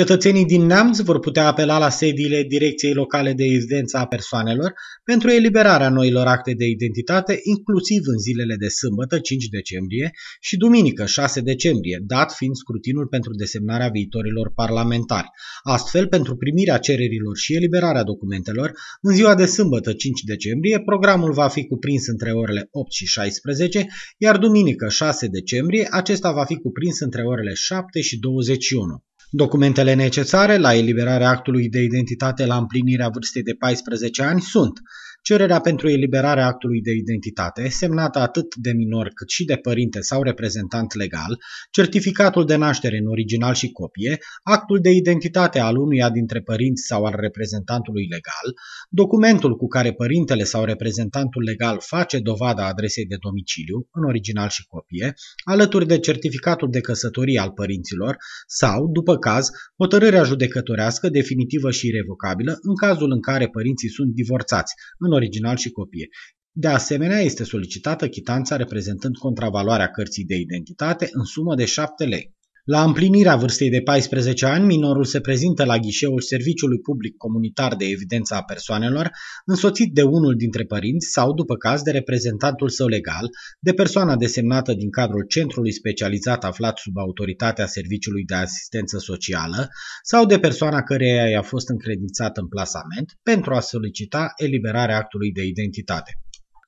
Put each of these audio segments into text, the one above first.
Cetățenii din Neamț vor putea apela la sediile Direcției Locale de Evidență a Persoanelor pentru eliberarea noilor acte de identitate, inclusiv în zilele de sâmbătă 5 decembrie și duminică 6 decembrie, dat fiind scrutinul pentru desemnarea viitorilor parlamentari. Astfel, pentru primirea cererilor și eliberarea documentelor, în ziua de sâmbătă 5 decembrie, programul va fi cuprins între orele 8 și 16, iar duminică 6 decembrie acesta va fi cuprins între orele 7 și 21. Documentele necesare la eliberarea actului de identitate la împlinirea vârstei de 14 ani sunt Cererea pentru eliberarea actului de identitate, semnată atât de minor cât și de părinte sau reprezentant legal, certificatul de naștere în original și copie, actul de identitate al unuia dintre părinți sau al reprezentantului legal, documentul cu care părintele sau reprezentantul legal face dovada adresei de domiciliu, în original și copie, alături de certificatul de căsătorie al părinților sau, după caz, hotărârea judecătorească definitivă și irrevocabilă în cazul în care părinții sunt divorțați, în original și copie. De asemenea, este solicitată chitanța reprezentând contravaloarea cărții de identitate în sumă de 7 lei. La împlinirea vârstei de 14 ani, minorul se prezintă la ghișeul Serviciului Public Comunitar de Evidență a Persoanelor, însoțit de unul dintre părinți sau, după caz, de reprezentantul său legal, de persoana desemnată din cadrul centrului specializat aflat sub autoritatea Serviciului de Asistență Socială sau de persoana căreia i-a fost încredințat în plasament pentru a solicita eliberarea actului de identitate.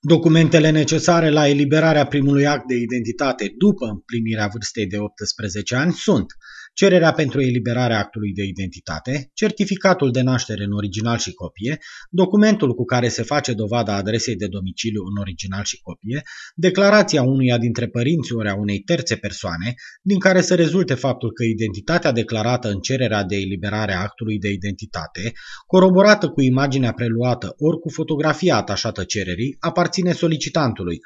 Documentele necesare la eliberarea primului act de identitate după împlinirea vârstei de 18 ani sunt cererea pentru eliberarea actului de identitate, certificatul de naștere în original și copie, documentul cu care se face dovada adresei de domiciliu în original și copie, declarația unuia dintre părinți ori a unei terțe persoane, din care să rezulte faptul că identitatea declarată în cererea de eliberare a actului de identitate, coroborată cu imaginea preluată ori cu fotografia atașată cererii, aparține aparține solicitantului,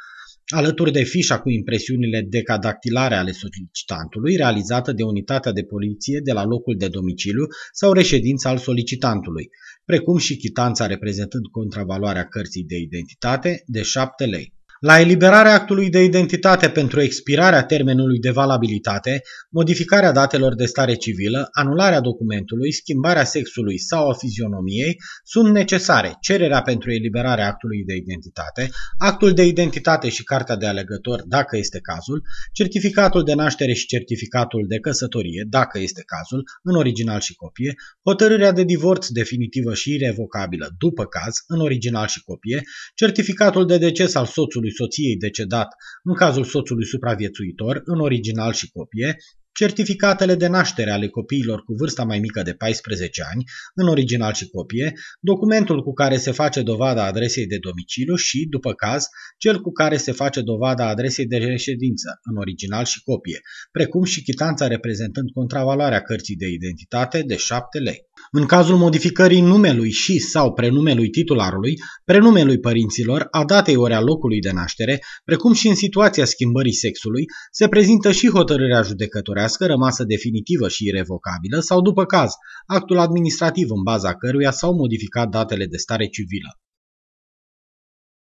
alături de fișa cu impresiunile decadactilare ale solicitantului, realizată de unitatea de poliție de la locul de domiciliu sau reședința al solicitantului, precum și chitanța reprezentând contravaloarea cărții de identitate de 7 lei. La eliberarea actului de identitate pentru expirarea termenului de valabilitate, modificarea datelor de stare civilă, anularea documentului, schimbarea sexului sau a fizionomiei sunt necesare cererea pentru eliberarea actului de identitate, actul de identitate și cartea de alegător dacă este cazul, certificatul de naștere și certificatul de căsătorie dacă este cazul, în original și copie, hotărârea de divorț definitivă și irrevocabilă după caz, în original și copie, certificatul de deces al soțului cazului soției decedat, în cazul soțului supraviețuitor, în original și copie, certificatele de naștere ale copiilor cu vârsta mai mică de 14 ani, în original și copie, documentul cu care se face dovada adresei de domiciliu și, după caz, cel cu care se face dovada adresei de reședință, în original și copie, precum și chitanța reprezentând contravaloarea cărții de identitate de 7 lei. În cazul modificării numelui și sau prenumelui titularului, prenumelui părinților, a datei ori a locului de naștere, precum și în situația schimbării sexului, se prezintă și hotărârea judecătorească rămasă definitivă și irevocabilă sau, după caz, actul administrativ în baza căruia s-au modificat datele de stare civilă.